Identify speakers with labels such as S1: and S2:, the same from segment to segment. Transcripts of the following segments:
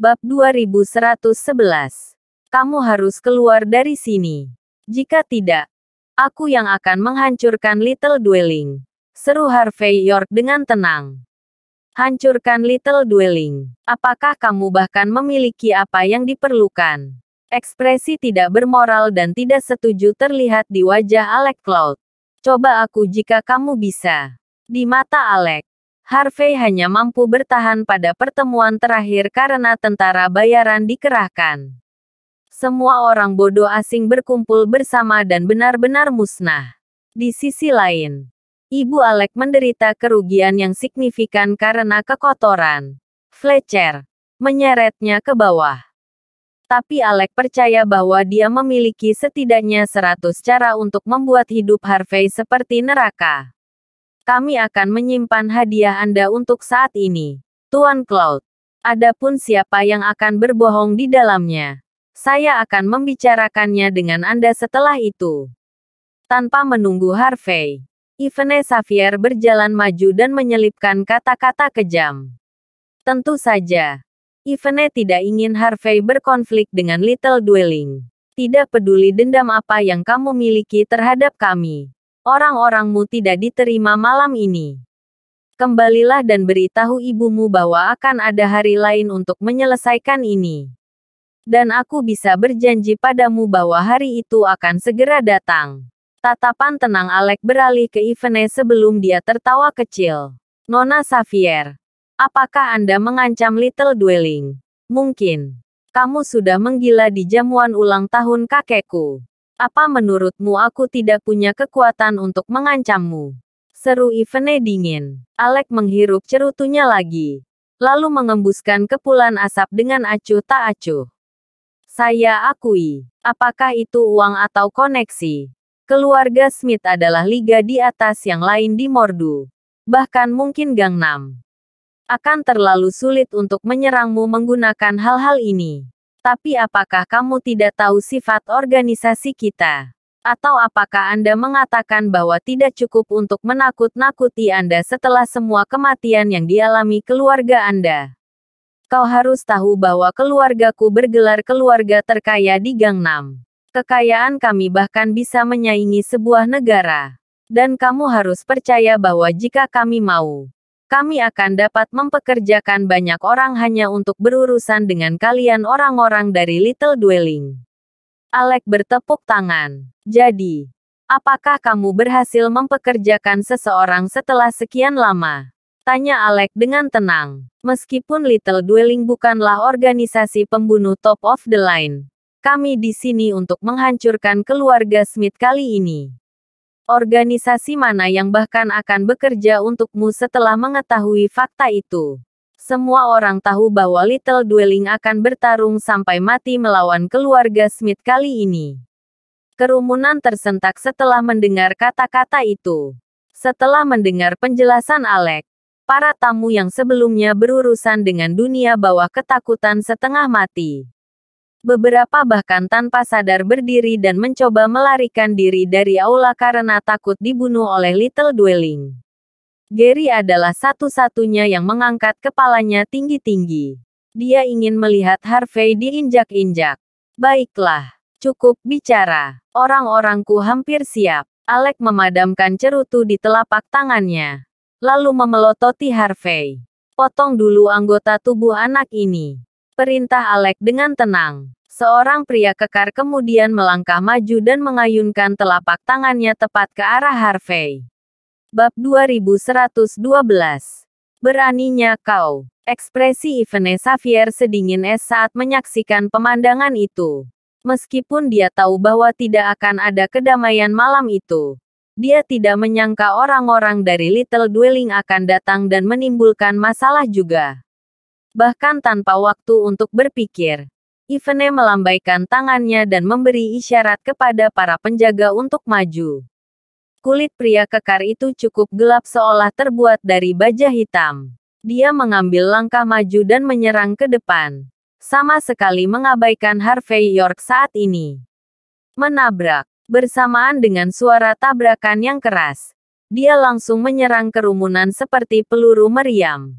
S1: Bab 2111. Kamu harus keluar dari sini. Jika tidak, aku yang akan menghancurkan Little Dwelling. Seru Harvey York dengan tenang. Hancurkan Little Dwelling. Apakah kamu bahkan memiliki apa yang diperlukan? Ekspresi tidak bermoral dan tidak setuju terlihat di wajah Alec Cloud. Coba aku jika kamu bisa. Di mata Alec, Harvey hanya mampu bertahan pada pertemuan terakhir karena tentara bayaran dikerahkan. Semua orang bodoh asing berkumpul bersama dan benar-benar musnah. Di sisi lain, Ibu Alec menderita kerugian yang signifikan karena kekotoran. Fletcher menyeretnya ke bawah. Tapi Alec percaya bahwa dia memiliki setidaknya seratus cara untuk membuat hidup Harvey seperti neraka. Kami akan menyimpan hadiah Anda untuk saat ini. Tuan Cloud. Adapun siapa yang akan berbohong di dalamnya, saya akan membicarakannya dengan Anda setelah itu. Tanpa menunggu Harvey, Ivene Xavier berjalan maju dan menyelipkan kata-kata kejam. Tentu saja, Ivene tidak ingin Harvey berkonflik dengan Little Dwelling. Tidak peduli dendam apa yang kamu miliki terhadap kami orang-orangmu tidak diterima malam ini. Kembalilah dan beritahu ibumu bahwa akan ada hari lain untuk menyelesaikan ini. Dan aku bisa berjanji padamu bahwa hari itu akan segera datang. Tatapan tenang Alek beralih ke Ivene sebelum dia tertawa kecil. Nona Xavier, apakah Anda mengancam Little Dwelling? Mungkin. Kamu sudah menggila di jamuan ulang tahun kakekku. Apa menurutmu aku tidak punya kekuatan untuk mengancammu? Seru Ivene dingin. Alek menghirup cerutunya lagi. Lalu mengembuskan kepulan asap dengan acuh tak acuh. Saya akui. Apakah itu uang atau koneksi? Keluarga Smith adalah liga di atas yang lain di Mordu. Bahkan mungkin Gangnam. Akan terlalu sulit untuk menyerangmu menggunakan hal-hal ini. Tapi apakah kamu tidak tahu sifat organisasi kita? Atau apakah Anda mengatakan bahwa tidak cukup untuk menakut-nakuti Anda setelah semua kematian yang dialami keluarga Anda? Kau harus tahu bahwa keluargaku bergelar keluarga terkaya di Gangnam. Kekayaan kami bahkan bisa menyaingi sebuah negara. Dan kamu harus percaya bahwa jika kami mau, kami akan dapat mempekerjakan banyak orang hanya untuk berurusan dengan kalian orang-orang dari Little Dwelling. Alek bertepuk tangan. Jadi, apakah kamu berhasil mempekerjakan seseorang setelah sekian lama? Tanya Alek dengan tenang. Meskipun Little Dwelling bukanlah organisasi pembunuh top of the line, kami di sini untuk menghancurkan keluarga Smith kali ini. Organisasi mana yang bahkan akan bekerja untukmu setelah mengetahui fakta itu? Semua orang tahu bahwa Little Dwelling akan bertarung sampai mati melawan keluarga Smith kali ini. Kerumunan tersentak setelah mendengar kata-kata itu. Setelah mendengar penjelasan Alec, para tamu yang sebelumnya berurusan dengan dunia bawah ketakutan setengah mati. Beberapa bahkan tanpa sadar berdiri dan mencoba melarikan diri dari aula karena takut dibunuh oleh Little Dwelling. Gary adalah satu-satunya yang mengangkat kepalanya tinggi-tinggi. Dia ingin melihat Harvey diinjak-injak. Baiklah, cukup bicara. Orang-orangku hampir siap. Alec memadamkan cerutu di telapak tangannya. Lalu memelototi Harvey. Potong dulu anggota tubuh anak ini. Perintah Alek dengan tenang. Seorang pria kekar kemudian melangkah maju dan mengayunkan telapak tangannya tepat ke arah Harvey. Bab 2112. Beraninya kau. Ekspresi Ivene Xavier sedingin es saat menyaksikan pemandangan itu. Meskipun dia tahu bahwa tidak akan ada kedamaian malam itu, dia tidak menyangka orang-orang dari Little Dwelling akan datang dan menimbulkan masalah juga. Bahkan tanpa waktu untuk berpikir, Ivene melambaikan tangannya dan memberi isyarat kepada para penjaga untuk maju. Kulit pria kekar itu cukup gelap seolah terbuat dari baja hitam. Dia mengambil langkah maju dan menyerang ke depan. Sama sekali mengabaikan Harvey York saat ini. Menabrak, bersamaan dengan suara tabrakan yang keras. Dia langsung menyerang kerumunan seperti peluru meriam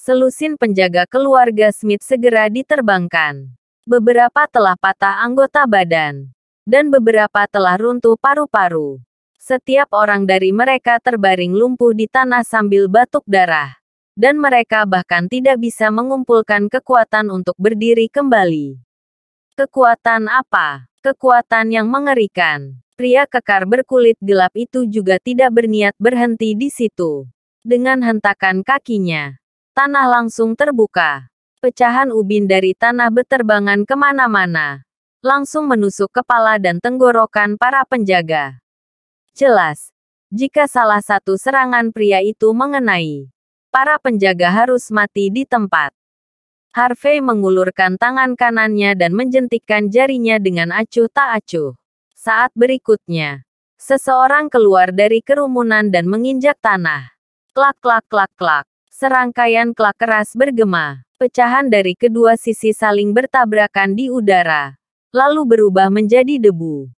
S1: selusin penjaga keluarga Smith segera diterbangkan. Beberapa telah patah anggota badan, dan beberapa telah runtuh paru-paru. Setiap orang dari mereka terbaring lumpuh di tanah sambil batuk darah, dan mereka bahkan tidak bisa mengumpulkan kekuatan untuk berdiri kembali. Kekuatan apa? Kekuatan yang mengerikan. Pria kekar berkulit gelap itu juga tidak berniat berhenti di situ. Dengan hentakan kakinya, Tanah langsung terbuka. Pecahan ubin dari tanah beterbangan kemana-mana. Langsung menusuk kepala dan tenggorokan para penjaga. Jelas, jika salah satu serangan pria itu mengenai, para penjaga harus mati di tempat. Harvey mengulurkan tangan kanannya dan menjentikkan jarinya dengan acuh tak acuh. Saat berikutnya, seseorang keluar dari kerumunan dan menginjak tanah. Klak klak klak klak. Serangkaian klak keras bergema. Pecahan dari kedua sisi saling bertabrakan di udara. Lalu berubah menjadi debu.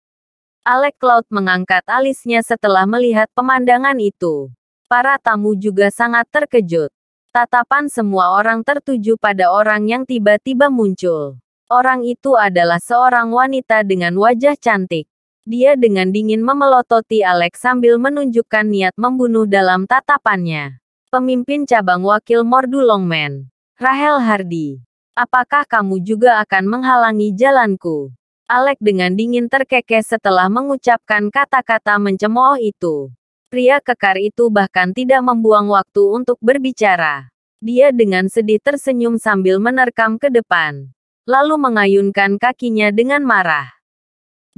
S1: Alec Cloud mengangkat alisnya setelah melihat pemandangan itu. Para tamu juga sangat terkejut. Tatapan semua orang tertuju pada orang yang tiba-tiba muncul. Orang itu adalah seorang wanita dengan wajah cantik. Dia dengan dingin memelototi Alex sambil menunjukkan niat membunuh dalam tatapannya. Pemimpin cabang wakil Mordu Longmen, Rahel Hardy. Apakah kamu juga akan menghalangi jalanku? Alek dengan dingin terkekeh setelah mengucapkan kata-kata mencemooh itu. Pria kekar itu bahkan tidak membuang waktu untuk berbicara. Dia dengan sedih tersenyum sambil menerkam ke depan. Lalu mengayunkan kakinya dengan marah.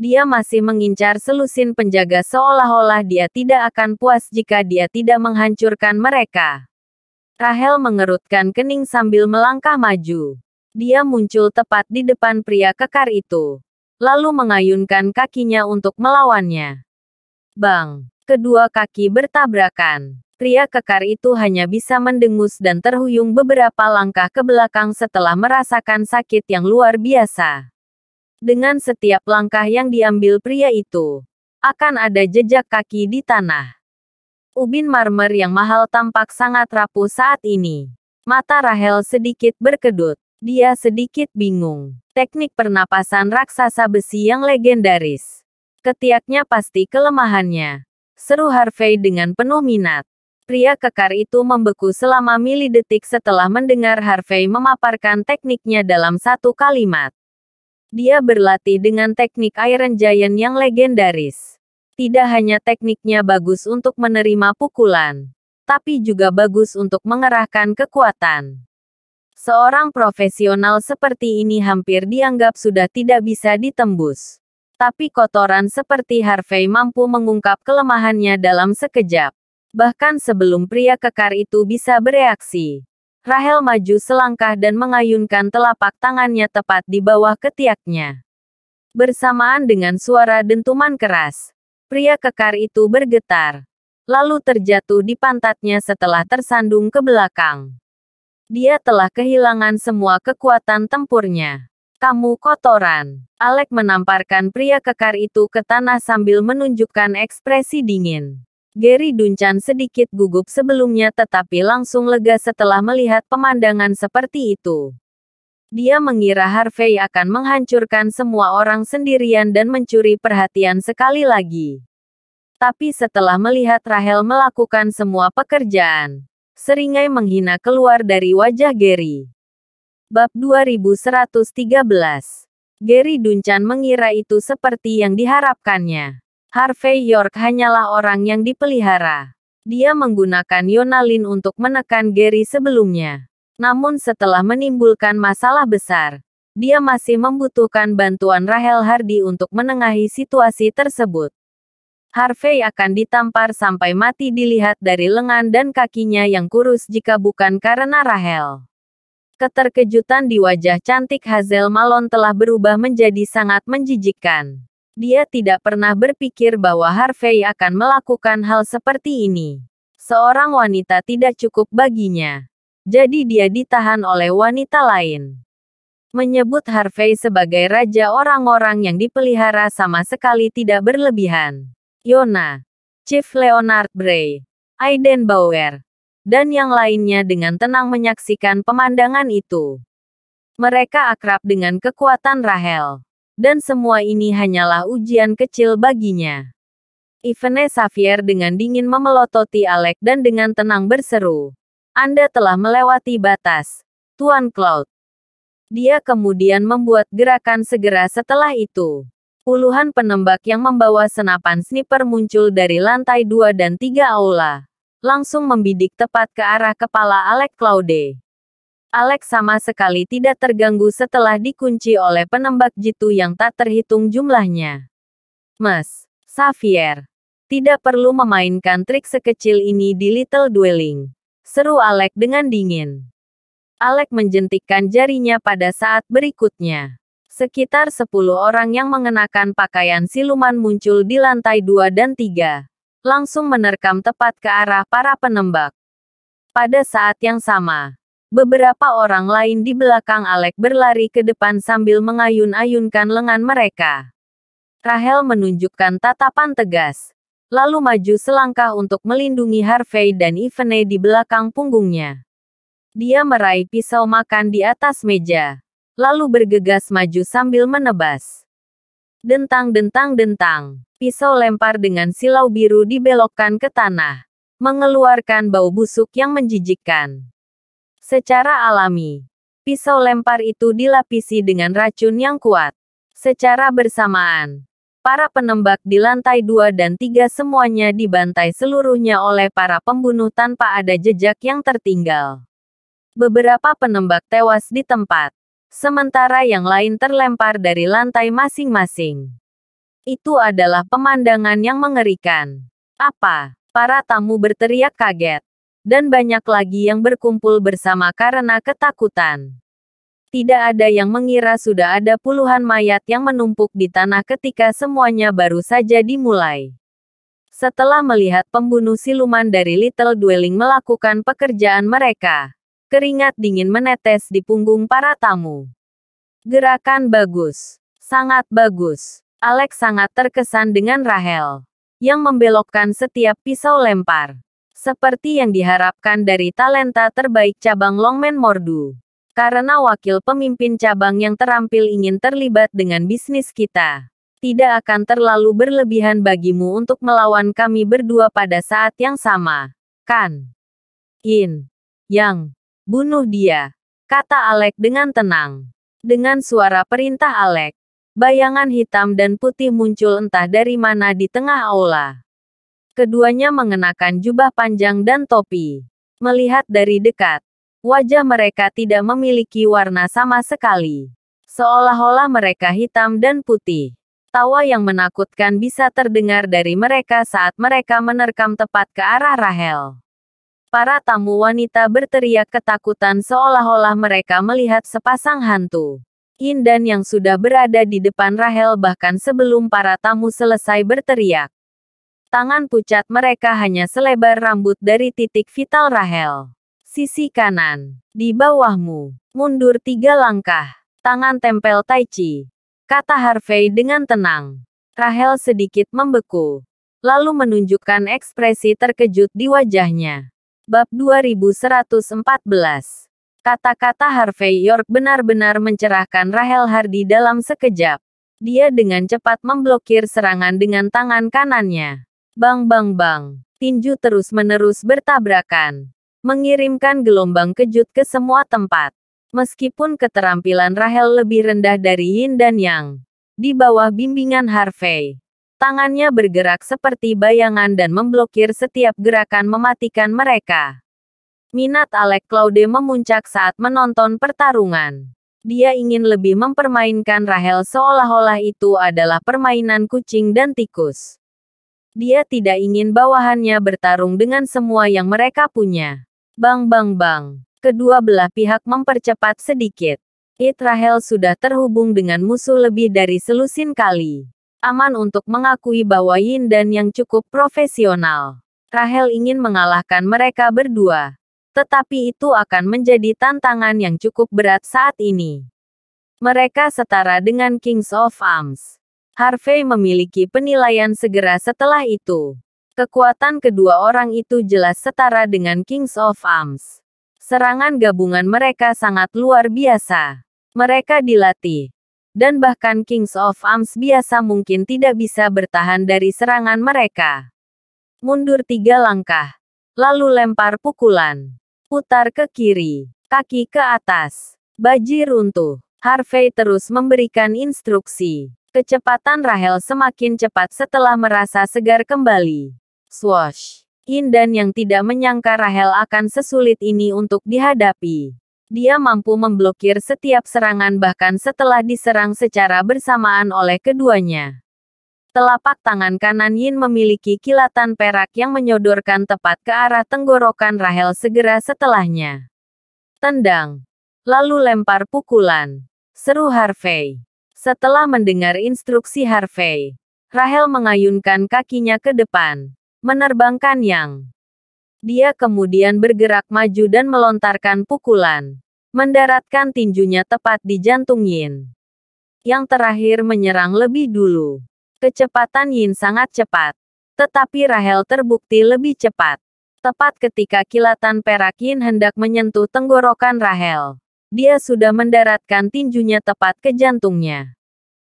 S1: Dia masih mengincar selusin penjaga seolah-olah dia tidak akan puas jika dia tidak menghancurkan mereka. Rahel mengerutkan kening sambil melangkah maju. Dia muncul tepat di depan pria kekar itu. Lalu mengayunkan kakinya untuk melawannya. Bang! Kedua kaki bertabrakan. Pria kekar itu hanya bisa mendengus dan terhuyung beberapa langkah ke belakang setelah merasakan sakit yang luar biasa. Dengan setiap langkah yang diambil pria itu, akan ada jejak kaki di tanah. Ubin marmer yang mahal tampak sangat rapuh saat ini. Mata Rahel sedikit berkedut. Dia sedikit bingung. Teknik pernapasan raksasa besi yang legendaris. Ketiaknya pasti kelemahannya. Seru Harvey dengan penuh minat. Pria kekar itu membeku selama milidetik setelah mendengar Harvey memaparkan tekniknya dalam satu kalimat. Dia berlatih dengan teknik Iron Giant yang legendaris. Tidak hanya tekniknya bagus untuk menerima pukulan, tapi juga bagus untuk mengerahkan kekuatan. Seorang profesional seperti ini hampir dianggap sudah tidak bisa ditembus. Tapi kotoran seperti Harvey mampu mengungkap kelemahannya dalam sekejap. Bahkan sebelum pria kekar itu bisa bereaksi. Rahel maju selangkah dan mengayunkan telapak tangannya tepat di bawah ketiaknya. Bersamaan dengan suara dentuman keras, pria kekar itu bergetar. Lalu terjatuh di pantatnya setelah tersandung ke belakang. Dia telah kehilangan semua kekuatan tempurnya. Kamu kotoran. Alek menamparkan pria kekar itu ke tanah sambil menunjukkan ekspresi dingin. Gary Duncan sedikit gugup sebelumnya tetapi langsung lega setelah melihat pemandangan seperti itu. Dia mengira Harvey akan menghancurkan semua orang sendirian dan mencuri perhatian sekali lagi. Tapi setelah melihat Rahel melakukan semua pekerjaan, seringai menghina keluar dari wajah Gary. Bab 2113 Gary Duncan mengira itu seperti yang diharapkannya Harvey York hanyalah orang yang dipelihara. Dia menggunakan Yonalin untuk menekan Gary sebelumnya. Namun setelah menimbulkan masalah besar, dia masih membutuhkan bantuan Rahel Hardy untuk menengahi situasi tersebut. Harvey akan ditampar sampai mati dilihat dari lengan dan kakinya yang kurus jika bukan karena Rahel. Keterkejutan di wajah cantik Hazel Malone telah berubah menjadi sangat menjijikkan. Dia tidak pernah berpikir bahwa Harvey akan melakukan hal seperti ini. Seorang wanita tidak cukup baginya. Jadi dia ditahan oleh wanita lain. Menyebut Harvey sebagai raja orang-orang yang dipelihara sama sekali tidak berlebihan. Yona, Chief Leonard Bray, Aiden Bauer, dan yang lainnya dengan tenang menyaksikan pemandangan itu. Mereka akrab dengan kekuatan Rahel. Dan semua ini hanyalah ujian kecil baginya. Ivane Xavier dengan dingin memelototi Alec dan dengan tenang berseru. Anda telah melewati batas, Tuan Cloud. Dia kemudian membuat gerakan segera setelah itu. Puluhan penembak yang membawa senapan sniper muncul dari lantai 2 dan 3 aula. Langsung membidik tepat ke arah kepala Alec Claude. Alex sama sekali tidak terganggu setelah dikunci oleh penembak jitu yang tak terhitung jumlahnya. Mas, Xavier, tidak perlu memainkan trik sekecil ini di Little Dwelling. Seru Alex dengan dingin. Alex menjentikkan jarinya pada saat berikutnya. Sekitar 10 orang yang mengenakan pakaian siluman muncul di lantai 2 dan 3. Langsung menerkam tepat ke arah para penembak. Pada saat yang sama, Beberapa orang lain di belakang Alec berlari ke depan sambil mengayun-ayunkan lengan mereka. Rahel menunjukkan tatapan tegas, lalu maju selangkah untuk melindungi Harvey dan Ivene di belakang punggungnya. Dia meraih pisau makan di atas meja, lalu bergegas maju sambil menebas. Dentang-dentang-dentang, pisau lempar dengan silau biru dibelokkan ke tanah, mengeluarkan bau busuk yang menjijikkan. Secara alami, pisau lempar itu dilapisi dengan racun yang kuat. Secara bersamaan, para penembak di lantai dua dan tiga semuanya dibantai seluruhnya oleh para pembunuh tanpa ada jejak yang tertinggal. Beberapa penembak tewas di tempat, sementara yang lain terlempar dari lantai masing-masing. Itu adalah pemandangan yang mengerikan. Apa? Para tamu berteriak kaget dan banyak lagi yang berkumpul bersama karena ketakutan. Tidak ada yang mengira sudah ada puluhan mayat yang menumpuk di tanah ketika semuanya baru saja dimulai. Setelah melihat pembunuh siluman dari Little Dwelling melakukan pekerjaan mereka, keringat dingin menetes di punggung para tamu. Gerakan bagus, sangat bagus. Alex sangat terkesan dengan Rahel, yang membelokkan setiap pisau lempar seperti yang diharapkan dari talenta terbaik cabang Longman Mordu. Karena wakil pemimpin cabang yang terampil ingin terlibat dengan bisnis kita. Tidak akan terlalu berlebihan bagimu untuk melawan kami berdua pada saat yang sama. Kan? In. Yang. Bunuh dia. Kata Alek dengan tenang. Dengan suara perintah Alek. Bayangan hitam dan putih muncul entah dari mana di tengah aula. Keduanya mengenakan jubah panjang dan topi. Melihat dari dekat, wajah mereka tidak memiliki warna sama sekali. Seolah-olah mereka hitam dan putih. Tawa yang menakutkan bisa terdengar dari mereka saat mereka menerkam tepat ke arah Rahel. Para tamu wanita berteriak ketakutan seolah-olah mereka melihat sepasang hantu. Hindan yang sudah berada di depan Rahel bahkan sebelum para tamu selesai berteriak. Tangan pucat mereka hanya selebar rambut dari titik vital Rahel. Sisi kanan, di bawahmu, mundur tiga langkah, tangan tempel Tai Chi. Kata Harvey dengan tenang. Rahel sedikit membeku. Lalu menunjukkan ekspresi terkejut di wajahnya. Bab 2114 Kata-kata Harvey York benar-benar mencerahkan Rahel Hardy dalam sekejap. Dia dengan cepat memblokir serangan dengan tangan kanannya. Bang bang bang, tinju terus-menerus bertabrakan. Mengirimkan gelombang kejut ke semua tempat. Meskipun keterampilan Rahel lebih rendah dari Yin dan Yang. Di bawah bimbingan Harvey. Tangannya bergerak seperti bayangan dan memblokir setiap gerakan mematikan mereka. Minat Alec Claude memuncak saat menonton pertarungan. Dia ingin lebih mempermainkan Rahel seolah-olah itu adalah permainan kucing dan tikus. Dia tidak ingin bawahannya bertarung dengan semua yang mereka punya. Bang bang bang. Kedua belah pihak mempercepat sedikit. Itrahel sudah terhubung dengan musuh lebih dari selusin kali. Aman untuk mengakui bahwa Yin dan Yang cukup profesional. Rahel ingin mengalahkan mereka berdua. Tetapi itu akan menjadi tantangan yang cukup berat saat ini. Mereka setara dengan Kings of Arms. Harvey memiliki penilaian segera setelah itu. Kekuatan kedua orang itu jelas setara dengan Kings of Arms. Serangan gabungan mereka sangat luar biasa. Mereka dilatih. Dan bahkan Kings of Arms biasa mungkin tidak bisa bertahan dari serangan mereka. Mundur tiga langkah. Lalu lempar pukulan. Putar ke kiri. Kaki ke atas. Baji runtuh. Harvey terus memberikan instruksi. Kecepatan Rahel semakin cepat setelah merasa segar kembali. Swash! Hindan yang tidak menyangka Rahel akan sesulit ini untuk dihadapi. Dia mampu memblokir setiap serangan bahkan setelah diserang secara bersamaan oleh keduanya. Telapak tangan kanan Yin memiliki kilatan perak yang menyodorkan tepat ke arah tenggorokan Rahel segera setelahnya. Tendang. Lalu lempar pukulan. Seru Harvey. Setelah mendengar instruksi Harvey, Rahel mengayunkan kakinya ke depan, menerbangkan yang. Dia kemudian bergerak maju dan melontarkan pukulan, mendaratkan tinjunya tepat di jantung Yin. Yang terakhir menyerang lebih dulu. Kecepatan Yin sangat cepat, tetapi Rahel terbukti lebih cepat tepat ketika kilatan perak Yin hendak menyentuh tenggorokan Rahel. Dia sudah mendaratkan tinjunya tepat ke jantungnya.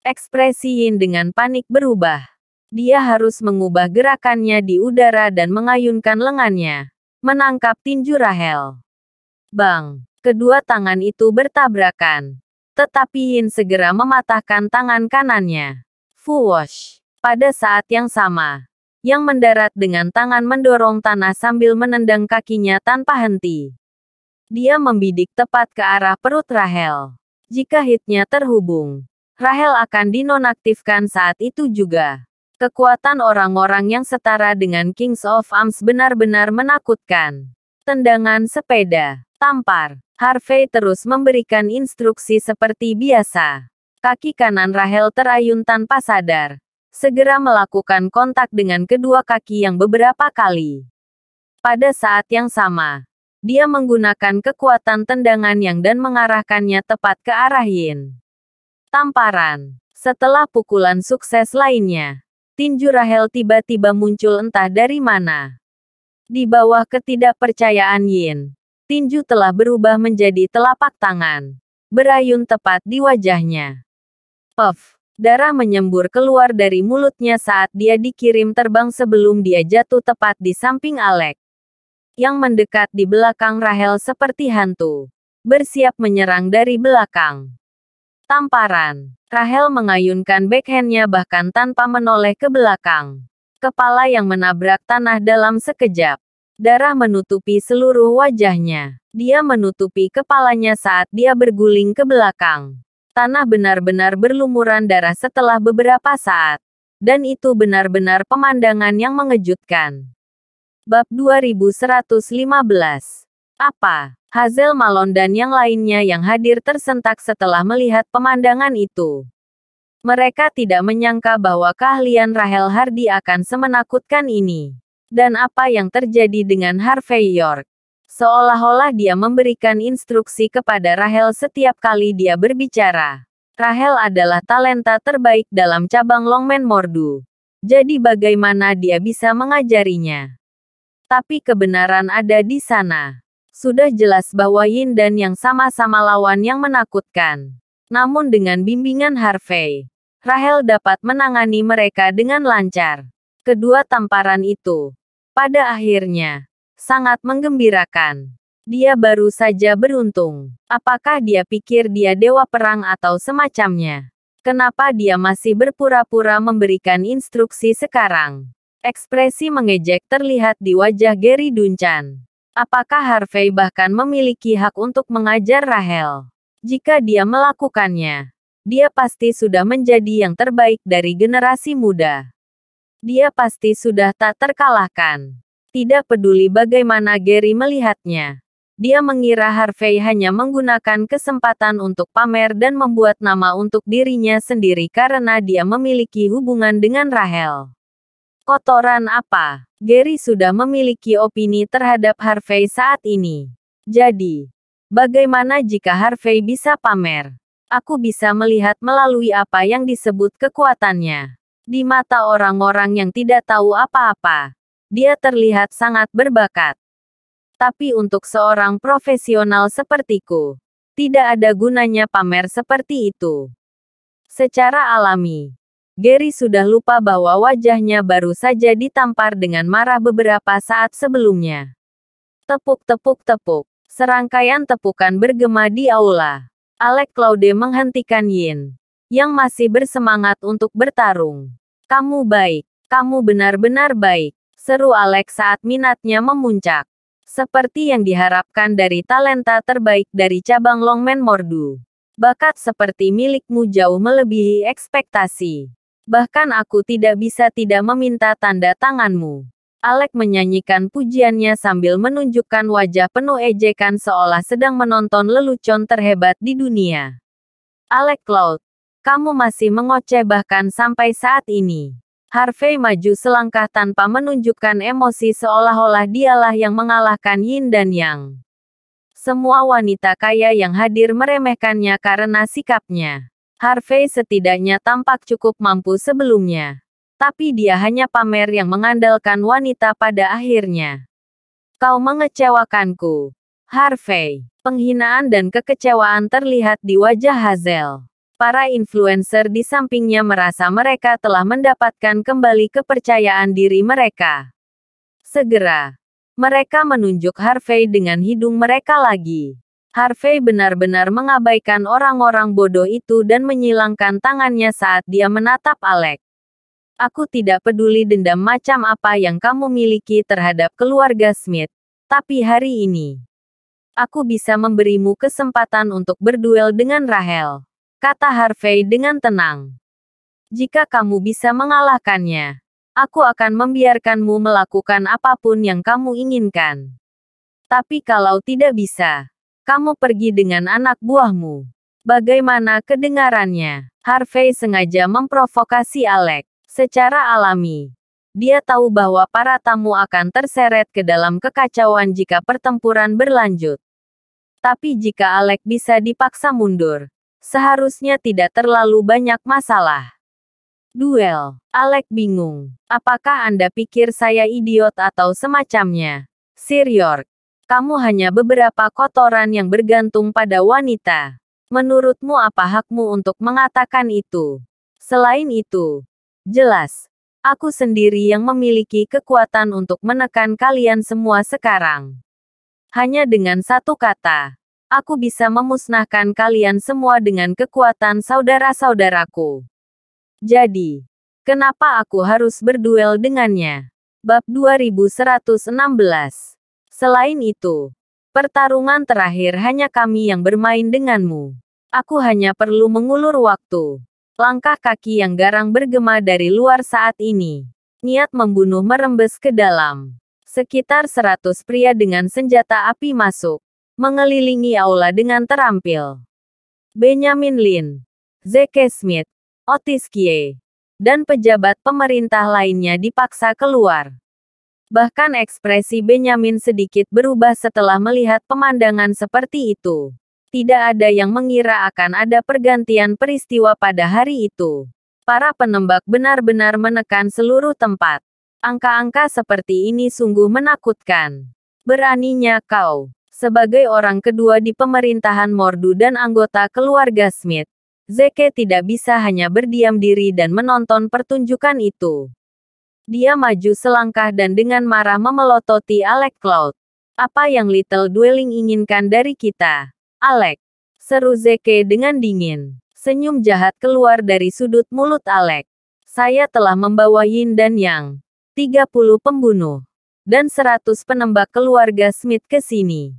S1: Ekspresi Yin dengan panik berubah. Dia harus mengubah gerakannya di udara dan mengayunkan lengannya. Menangkap tinju Rahel. Bang! Kedua tangan itu bertabrakan. Tetapi Yin segera mematahkan tangan kanannya. Fuwosh! Pada saat yang sama, yang mendarat dengan tangan mendorong tanah sambil menendang kakinya tanpa henti. Dia membidik tepat ke arah perut Rahel. Jika hitnya terhubung, Rahel akan dinonaktifkan saat itu juga. Kekuatan orang-orang yang setara dengan Kings of Arms benar-benar menakutkan. Tendangan sepeda, tampar, Harvey terus memberikan instruksi seperti biasa. Kaki kanan Rahel terayun tanpa sadar. Segera melakukan kontak dengan kedua kaki yang beberapa kali. Pada saat yang sama, dia menggunakan kekuatan tendangan yang dan mengarahkannya tepat ke arah Yin. Tamparan. Setelah pukulan sukses lainnya, tinju Rahel tiba-tiba muncul entah dari mana. Di bawah ketidakpercayaan Yin, tinju telah berubah menjadi telapak tangan. Berayun tepat di wajahnya. Puff. Darah menyembur keluar dari mulutnya saat dia dikirim terbang sebelum dia jatuh tepat di samping Alex yang mendekat di belakang Rahel seperti hantu. Bersiap menyerang dari belakang. Tamparan. Rahel mengayunkan backhandnya bahkan tanpa menoleh ke belakang. Kepala yang menabrak tanah dalam sekejap. Darah menutupi seluruh wajahnya. Dia menutupi kepalanya saat dia berguling ke belakang. Tanah benar-benar berlumuran darah setelah beberapa saat. Dan itu benar-benar pemandangan yang mengejutkan. Bab 2115. Apa? Hazel Malon dan yang lainnya yang hadir tersentak setelah melihat pemandangan itu. Mereka tidak menyangka bahwa keahlian Rahel Hardy akan semenakutkan ini. Dan apa yang terjadi dengan Harvey York? Seolah-olah dia memberikan instruksi kepada Rahel setiap kali dia berbicara. Rahel adalah talenta terbaik dalam cabang Longman Mordu. Jadi bagaimana dia bisa mengajarinya? tapi kebenaran ada di sana. Sudah jelas bahwa Yin dan Yang sama-sama lawan yang menakutkan. Namun dengan bimbingan Harvey, Rahel dapat menangani mereka dengan lancar. Kedua tamparan itu, pada akhirnya, sangat menggembirakan. Dia baru saja beruntung. Apakah dia pikir dia dewa perang atau semacamnya? Kenapa dia masih berpura-pura memberikan instruksi sekarang? Ekspresi mengejek terlihat di wajah Gary Duncan. Apakah Harvey bahkan memiliki hak untuk mengajar Rahel? Jika dia melakukannya, dia pasti sudah menjadi yang terbaik dari generasi muda. Dia pasti sudah tak terkalahkan. Tidak peduli bagaimana Gary melihatnya. Dia mengira Harvey hanya menggunakan kesempatan untuk pamer dan membuat nama untuk dirinya sendiri karena dia memiliki hubungan dengan Rahel. Kotoran apa? Gary sudah memiliki opini terhadap Harvey saat ini. Jadi, bagaimana jika Harvey bisa pamer? Aku bisa melihat melalui apa yang disebut kekuatannya. Di mata orang-orang yang tidak tahu apa-apa, dia terlihat sangat berbakat. Tapi untuk seorang profesional sepertiku, tidak ada gunanya pamer seperti itu. Secara alami, Gary sudah lupa bahwa wajahnya baru saja ditampar dengan marah beberapa saat sebelumnya. Tepuk-tepuk-tepuk. Serangkaian tepukan bergema di aula. Alec Claude menghentikan Yin, yang masih bersemangat untuk bertarung. Kamu baik, kamu benar-benar baik, seru Alec saat minatnya memuncak. Seperti yang diharapkan dari talenta terbaik dari cabang Longman Mordu. Bakat seperti milikmu jauh melebihi ekspektasi. Bahkan aku tidak bisa tidak meminta tanda tanganmu. Alec menyanyikan pujiannya sambil menunjukkan wajah penuh ejekan seolah sedang menonton lelucon terhebat di dunia. Alek Cloud, kamu masih mengoceh bahkan sampai saat ini. Harvey maju selangkah tanpa menunjukkan emosi seolah-olah dialah yang mengalahkan Yin dan Yang. Semua wanita kaya yang hadir meremehkannya karena sikapnya. Harvey setidaknya tampak cukup mampu sebelumnya. Tapi dia hanya pamer yang mengandalkan wanita pada akhirnya. Kau mengecewakanku. Harvey, penghinaan dan kekecewaan terlihat di wajah Hazel para influencer di sampingnya merasa mereka telah mendapatkan kembali kepercayaan diri mereka. Segera, mereka menunjuk Harvey dengan hidung mereka lagi. Harvey benar-benar mengabaikan orang-orang bodoh itu dan menyilangkan tangannya saat dia menatap Alec. Aku tidak peduli dendam macam apa yang kamu miliki terhadap keluarga Smith, tapi hari ini aku bisa memberimu kesempatan untuk berduel dengan Rahel, kata Harvey dengan tenang. Jika kamu bisa mengalahkannya, aku akan membiarkanmu melakukan apapun yang kamu inginkan. Tapi kalau tidak bisa, kamu pergi dengan anak buahmu. Bagaimana kedengarannya? Harvey sengaja memprovokasi Alec secara alami. Dia tahu bahwa para tamu akan terseret ke dalam kekacauan jika pertempuran berlanjut. Tapi jika Alec bisa dipaksa mundur, seharusnya tidak terlalu banyak masalah. Duel. Alec bingung. Apakah Anda pikir saya idiot atau semacamnya? Sir York. Kamu hanya beberapa kotoran yang bergantung pada wanita. Menurutmu apa hakmu untuk mengatakan itu? Selain itu, jelas, aku sendiri yang memiliki kekuatan untuk menekan kalian semua sekarang. Hanya dengan satu kata, aku bisa memusnahkan kalian semua dengan kekuatan saudara-saudaraku. Jadi, kenapa aku harus berduel dengannya? Bab 2116 Selain itu, pertarungan terakhir hanya kami yang bermain denganmu. Aku hanya perlu mengulur waktu. Langkah kaki yang garang bergema dari luar saat ini. Niat membunuh merembes ke dalam. Sekitar seratus pria dengan senjata api masuk. Mengelilingi aula dengan terampil. Benjamin Lin, Zeke Smith, Otis Kie, dan pejabat pemerintah lainnya dipaksa keluar bahkan ekspresi Benyamin sedikit berubah setelah melihat pemandangan seperti itu. Tidak ada yang mengira akan ada pergantian peristiwa pada hari itu. Para penembak benar-benar menekan seluruh tempat. Angka-angka seperti ini sungguh menakutkan. Beraninya kau, sebagai orang kedua di pemerintahan Mordu dan anggota keluarga Smith, Zeke tidak bisa hanya berdiam diri dan menonton pertunjukan itu. Dia maju selangkah dan dengan marah memelototi Alec Cloud. Apa yang Little Dwelling inginkan dari kita? Alec. Seru Zeke dengan dingin. Senyum jahat keluar dari sudut mulut Alec. Saya telah membawa Yin dan Yang. 30 pembunuh. Dan 100 penembak keluarga Smith ke sini.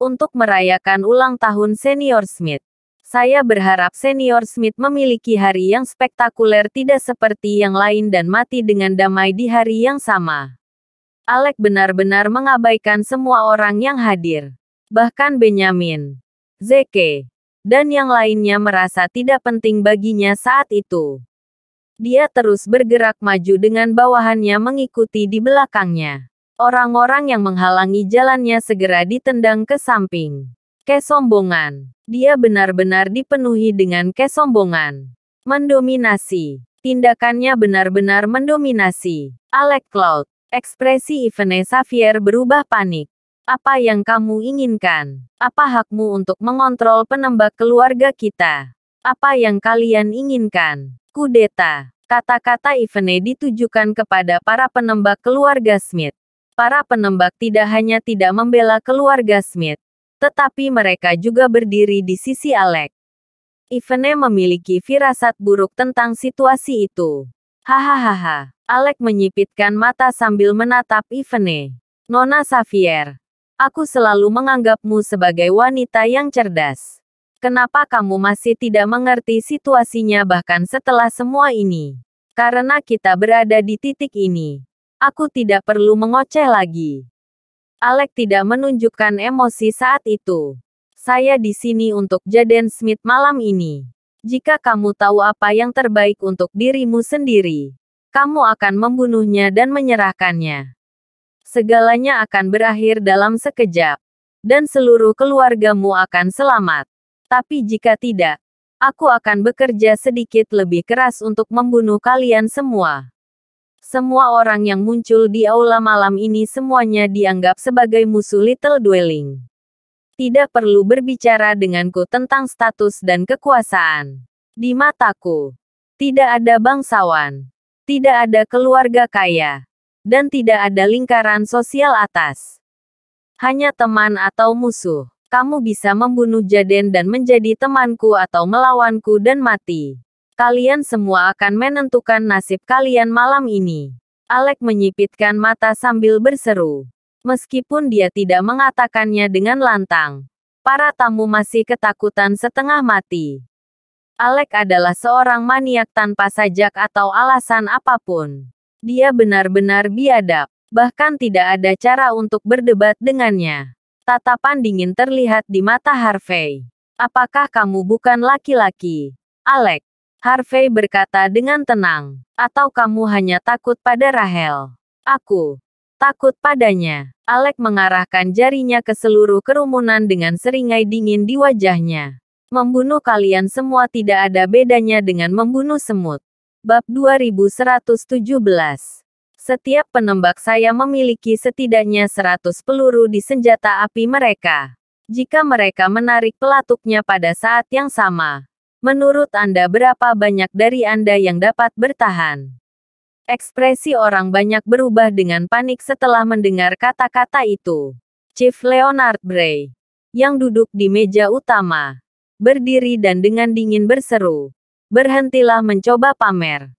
S1: Untuk merayakan ulang tahun senior Smith. Saya berharap senior Smith memiliki hari yang spektakuler tidak seperti yang lain dan mati dengan damai di hari yang sama. Alec benar-benar mengabaikan semua orang yang hadir. Bahkan Benjamin, Zeke, dan yang lainnya merasa tidak penting baginya saat itu. Dia terus bergerak maju dengan bawahannya mengikuti di belakangnya. Orang-orang yang menghalangi jalannya segera ditendang ke samping. Kesombongan. Dia benar-benar dipenuhi dengan kesombongan. Mendominasi. Tindakannya benar-benar mendominasi. Alec Cloud. Ekspresi Ivene Xavier berubah panik. Apa yang kamu inginkan? Apa hakmu untuk mengontrol penembak keluarga kita? Apa yang kalian inginkan? Kudeta. Kata-kata Ivene ditujukan kepada para penembak keluarga Smith. Para penembak tidak hanya tidak membela keluarga Smith, tetapi mereka juga berdiri di sisi Alec. Ivene memiliki firasat buruk tentang situasi itu. Hahaha. Alec menyipitkan mata sambil menatap Ivene. Nona Xavier, aku selalu menganggapmu sebagai wanita yang cerdas. Kenapa kamu masih tidak mengerti situasinya bahkan setelah semua ini? Karena kita berada di titik ini. Aku tidak perlu mengoceh lagi. Alec tidak menunjukkan emosi saat itu. Saya di sini untuk Jaden Smith malam ini. Jika kamu tahu apa yang terbaik untuk dirimu sendiri, kamu akan membunuhnya dan menyerahkannya. Segalanya akan berakhir dalam sekejap, dan seluruh keluargamu akan selamat. Tapi jika tidak, aku akan bekerja sedikit lebih keras untuk membunuh kalian semua. Semua orang yang muncul di aula malam ini semuanya dianggap sebagai musuh Little Dwelling. Tidak perlu berbicara denganku tentang status dan kekuasaan. Di mataku, tidak ada bangsawan, tidak ada keluarga kaya, dan tidak ada lingkaran sosial atas. Hanya teman atau musuh kamu bisa membunuh Jaden dan menjadi temanku atau melawanku dan mati. Kalian semua akan menentukan nasib kalian malam ini. Alek menyipitkan mata sambil berseru. Meskipun dia tidak mengatakannya dengan lantang, para tamu masih ketakutan setengah mati. Alek adalah seorang maniak tanpa sajak atau alasan apapun. Dia benar-benar biadab, bahkan tidak ada cara untuk berdebat dengannya. Tatapan dingin terlihat di mata Harvey. Apakah kamu bukan laki-laki? Alek, Harvey berkata dengan tenang. Atau kamu hanya takut pada Rahel? Aku takut padanya. Alec mengarahkan jarinya ke seluruh kerumunan dengan seringai dingin di wajahnya. Membunuh kalian semua tidak ada bedanya dengan membunuh semut. Bab 2117 Setiap penembak saya memiliki setidaknya 100 peluru di senjata api mereka. Jika mereka menarik pelatuknya pada saat yang sama, Menurut Anda berapa banyak dari Anda yang dapat bertahan? Ekspresi orang banyak berubah dengan panik setelah mendengar kata-kata itu. Chief Leonard Bray, yang duduk di meja utama, berdiri dan dengan dingin berseru, "Berhentilah mencoba pamer."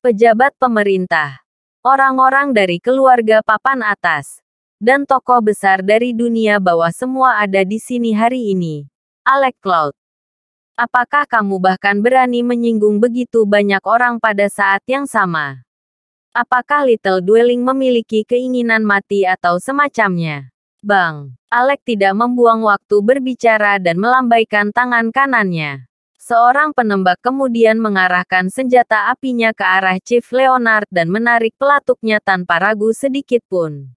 S1: Pejabat pemerintah, orang-orang dari keluarga papan atas, dan tokoh besar dari dunia bahwa semua ada di sini hari ini. Alec Cloud, Apakah kamu bahkan berani menyinggung begitu banyak orang pada saat yang sama? Apakah Little Dwelling memiliki keinginan mati atau semacamnya? Bang, Alec tidak membuang waktu berbicara dan melambaikan tangan kanannya. Seorang penembak kemudian mengarahkan senjata apinya ke arah Chief Leonard dan menarik pelatuknya tanpa ragu sedikitpun.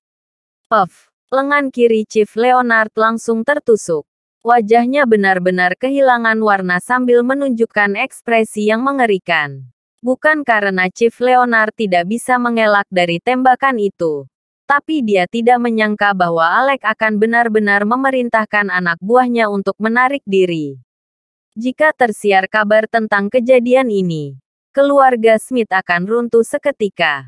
S1: Puff, lengan kiri Chief Leonard langsung tertusuk. Wajahnya benar-benar kehilangan warna sambil menunjukkan ekspresi yang mengerikan. Bukan karena Chief Leonard tidak bisa mengelak dari tembakan itu. Tapi dia tidak menyangka bahwa Alec akan benar-benar memerintahkan anak buahnya untuk menarik diri. Jika tersiar kabar tentang kejadian ini, keluarga Smith akan runtuh seketika.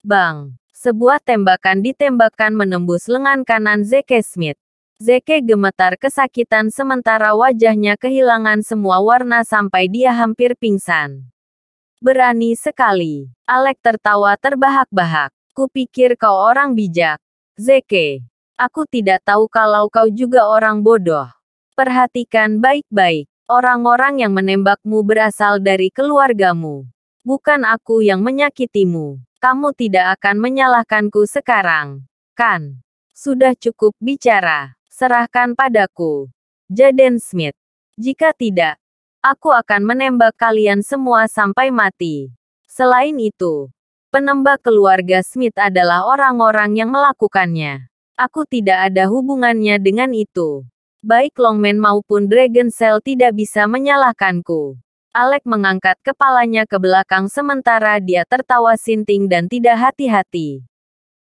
S1: Bang, sebuah tembakan ditembakkan menembus lengan kanan Zeke Smith. Zeke gemetar kesakitan sementara wajahnya kehilangan semua warna sampai dia hampir pingsan. Berani sekali. Alek tertawa terbahak-bahak. Kupikir kau orang bijak. Zeke, aku tidak tahu kalau kau juga orang bodoh. Perhatikan baik-baik. Orang-orang yang menembakmu berasal dari keluargamu. Bukan aku yang menyakitimu. Kamu tidak akan menyalahkanku sekarang. Kan? Sudah cukup bicara serahkan padaku. Jaden Smith. Jika tidak, aku akan menembak kalian semua sampai mati. Selain itu, penembak keluarga Smith adalah orang-orang yang melakukannya. Aku tidak ada hubungannya dengan itu. Baik Longman maupun Dragon Cell tidak bisa menyalahkanku. Alec mengangkat kepalanya ke belakang sementara dia tertawa sinting dan tidak hati-hati.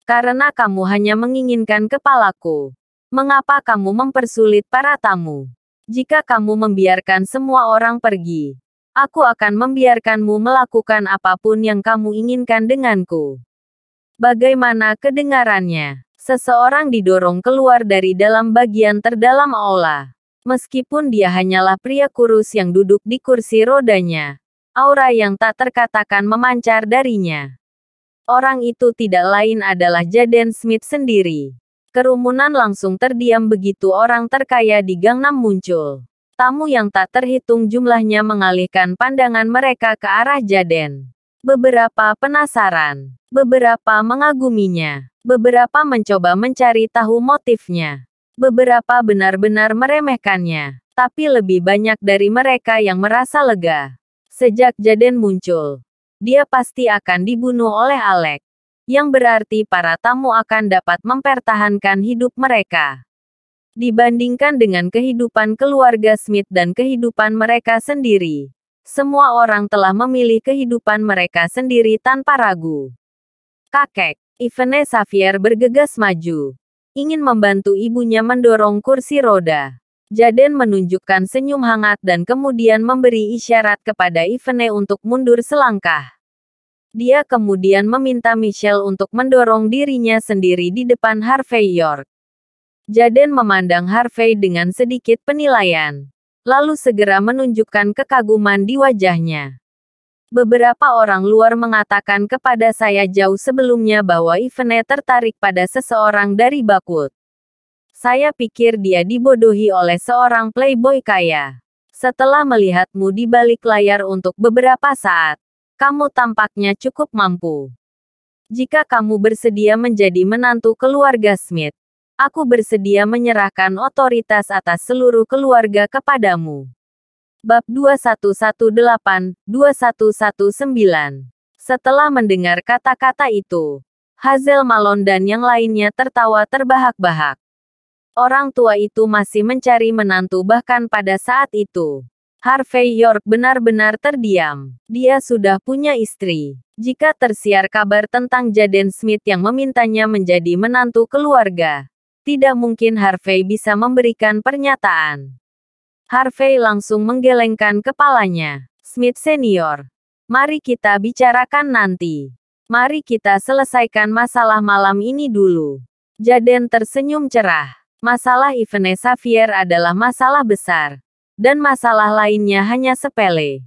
S1: Karena kamu hanya menginginkan kepalaku. Mengapa kamu mempersulit para tamu? Jika kamu membiarkan semua orang pergi, aku akan membiarkanmu melakukan apapun yang kamu inginkan denganku. Bagaimana kedengarannya? Seseorang didorong keluar dari dalam bagian terdalam aula. Meskipun dia hanyalah pria kurus yang duduk di kursi rodanya, aura yang tak terkatakan memancar darinya. Orang itu tidak lain adalah Jaden Smith sendiri. Kerumunan langsung terdiam begitu orang terkaya di Gangnam muncul. Tamu yang tak terhitung jumlahnya mengalihkan pandangan mereka ke arah Jaden. Beberapa penasaran, beberapa mengaguminya, beberapa mencoba mencari tahu motifnya, beberapa benar-benar meremehkannya, tapi lebih banyak dari mereka yang merasa lega. Sejak Jaden muncul, dia pasti akan dibunuh oleh Alex yang berarti para tamu akan dapat mempertahankan hidup mereka. Dibandingkan dengan kehidupan keluarga Smith dan kehidupan mereka sendiri, semua orang telah memilih kehidupan mereka sendiri tanpa ragu. Kakek, Ivane Xavier bergegas maju, ingin membantu ibunya mendorong kursi roda. Jaden menunjukkan senyum hangat dan kemudian memberi isyarat kepada Ivane untuk mundur selangkah. Dia kemudian meminta Michelle untuk mendorong dirinya sendiri di depan Harvey York. Jaden memandang Harvey dengan sedikit penilaian. Lalu segera menunjukkan kekaguman di wajahnya. Beberapa orang luar mengatakan kepada saya jauh sebelumnya bahwa Ivene tertarik pada seseorang dari Bakut. Saya pikir dia dibodohi oleh seorang playboy kaya. Setelah melihatmu di balik layar untuk beberapa saat, kamu tampaknya cukup mampu. Jika kamu bersedia menjadi menantu keluarga Smith, aku bersedia menyerahkan otoritas atas seluruh keluarga kepadamu. Bab 2118-2119 Setelah mendengar kata-kata itu, Hazel Malon dan yang lainnya tertawa terbahak-bahak. Orang tua itu masih mencari menantu bahkan pada saat itu. Harvey York benar-benar terdiam. Dia sudah punya istri. Jika tersiar kabar tentang Jaden Smith yang memintanya menjadi menantu keluarga, tidak mungkin Harvey bisa memberikan pernyataan. Harvey langsung menggelengkan kepalanya. Smith senior, mari kita bicarakan nanti. Mari kita selesaikan masalah malam ini dulu. Jaden tersenyum cerah. Masalah Ivane Xavier adalah masalah besar dan masalah lainnya hanya sepele.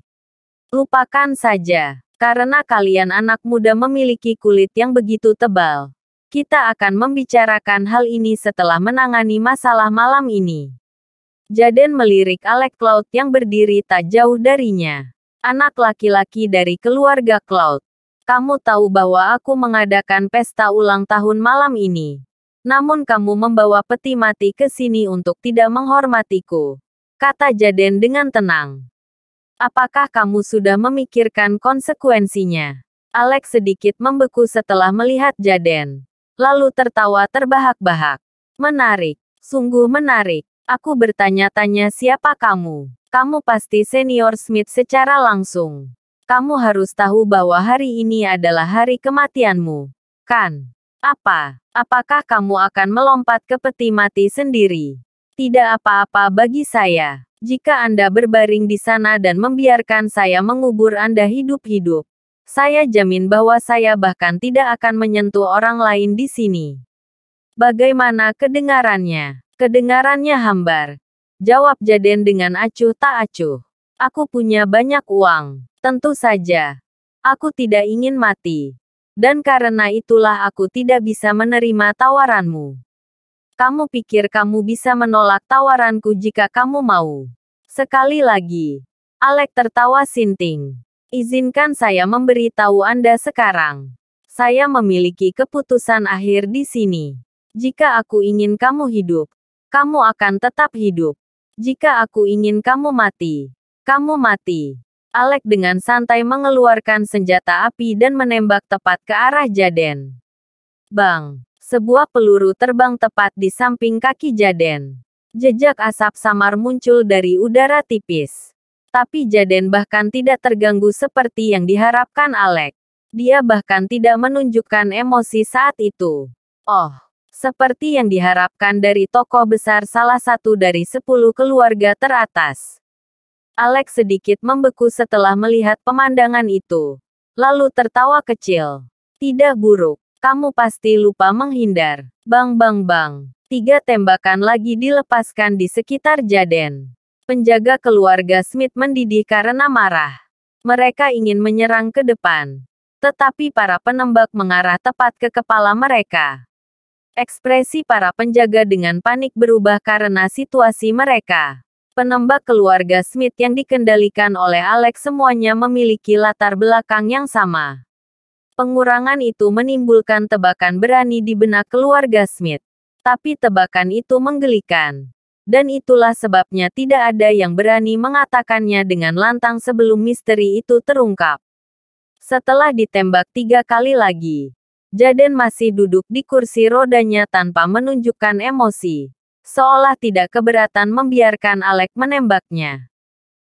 S1: Lupakan saja, karena kalian anak muda memiliki kulit yang begitu tebal. Kita akan membicarakan hal ini setelah menangani masalah malam ini. Jaden melirik Alec Cloud yang berdiri tak jauh darinya. Anak laki-laki dari keluarga Cloud. Kamu tahu bahwa aku mengadakan pesta ulang tahun malam ini. Namun kamu membawa peti mati ke sini untuk tidak menghormatiku kata Jaden dengan tenang. Apakah kamu sudah memikirkan konsekuensinya? Alex sedikit membeku setelah melihat Jaden. Lalu tertawa terbahak-bahak. Menarik, sungguh menarik. Aku bertanya-tanya siapa kamu. Kamu pasti senior Smith secara langsung. Kamu harus tahu bahwa hari ini adalah hari kematianmu. Kan? Apa? Apakah kamu akan melompat ke peti mati sendiri? Tidak apa-apa bagi saya. Jika Anda berbaring di sana dan membiarkan saya mengubur Anda hidup-hidup, saya jamin bahwa saya bahkan tidak akan menyentuh orang lain di sini. Bagaimana kedengarannya? Kedengarannya hambar. Jawab Jaden dengan acuh tak acuh. Aku punya banyak uang. Tentu saja. Aku tidak ingin mati. Dan karena itulah aku tidak bisa menerima tawaranmu. Kamu pikir kamu bisa menolak tawaranku jika kamu mau? Sekali lagi, Alek tertawa sinting. Izinkan saya memberi tahu Anda sekarang. Saya memiliki keputusan akhir di sini. Jika aku ingin kamu hidup, kamu akan tetap hidup. Jika aku ingin kamu mati, kamu mati. Alek dengan santai mengeluarkan senjata api dan menembak tepat ke arah Jaden. Bang! Sebuah peluru terbang tepat di samping kaki Jaden. Jejak asap samar muncul dari udara tipis. Tapi Jaden bahkan tidak terganggu seperti yang diharapkan Alek. Dia bahkan tidak menunjukkan emosi saat itu. Oh, seperti yang diharapkan dari tokoh besar salah satu dari sepuluh keluarga teratas. Alex sedikit membeku setelah melihat pemandangan itu. Lalu tertawa kecil. Tidak buruk. Kamu pasti lupa menghindar. Bang bang bang. Tiga tembakan lagi dilepaskan di sekitar Jaden. Penjaga keluarga Smith mendidih karena marah. Mereka ingin menyerang ke depan. Tetapi para penembak mengarah tepat ke kepala mereka. Ekspresi para penjaga dengan panik berubah karena situasi mereka. Penembak keluarga Smith yang dikendalikan oleh Alex semuanya memiliki latar belakang yang sama. Pengurangan itu menimbulkan tebakan berani di benak keluarga Smith. Tapi tebakan itu menggelikan. Dan itulah sebabnya tidak ada yang berani mengatakannya dengan lantang sebelum misteri itu terungkap. Setelah ditembak tiga kali lagi, Jaden masih duduk di kursi rodanya tanpa menunjukkan emosi. Seolah tidak keberatan membiarkan Alec menembaknya.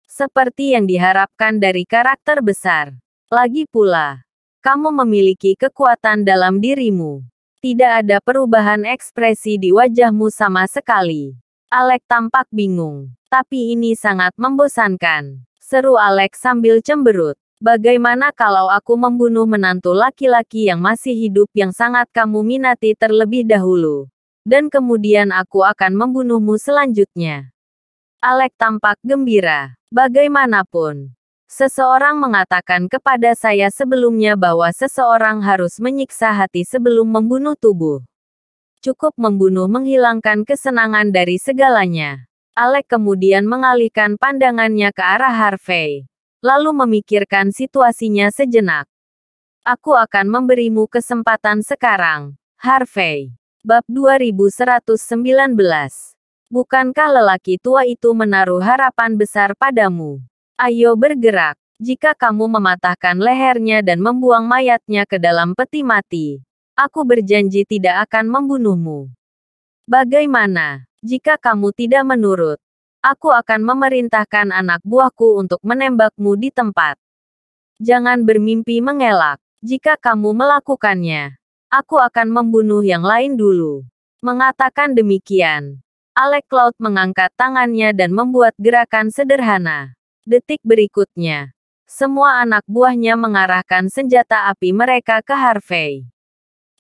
S1: Seperti yang diharapkan dari karakter besar. Lagi pula, kamu memiliki kekuatan dalam dirimu. Tidak ada perubahan ekspresi di wajahmu sama sekali. Alek tampak bingung. Tapi ini sangat membosankan. Seru Alek sambil cemberut. Bagaimana kalau aku membunuh menantu laki-laki yang masih hidup yang sangat kamu minati terlebih dahulu? Dan kemudian aku akan membunuhmu selanjutnya. Alek tampak gembira. Bagaimanapun, Seseorang mengatakan kepada saya sebelumnya bahwa seseorang harus menyiksa hati sebelum membunuh tubuh. Cukup membunuh menghilangkan kesenangan dari segalanya. Alek kemudian mengalihkan pandangannya ke arah Harvey. Lalu memikirkan situasinya sejenak. Aku akan memberimu kesempatan sekarang, Harvey. Bab 2119. Bukankah lelaki tua itu menaruh harapan besar padamu? Ayo bergerak. Jika kamu mematahkan lehernya dan membuang mayatnya ke dalam peti mati, aku berjanji tidak akan membunuhmu. Bagaimana jika kamu tidak menurut? Aku akan memerintahkan anak buahku untuk menembakmu di tempat. Jangan bermimpi mengelak. Jika kamu melakukannya, aku akan membunuh yang lain dulu. Mengatakan demikian, Alec Cloud mengangkat tangannya dan membuat gerakan sederhana. Detik berikutnya, semua anak buahnya mengarahkan senjata api mereka ke Harvey.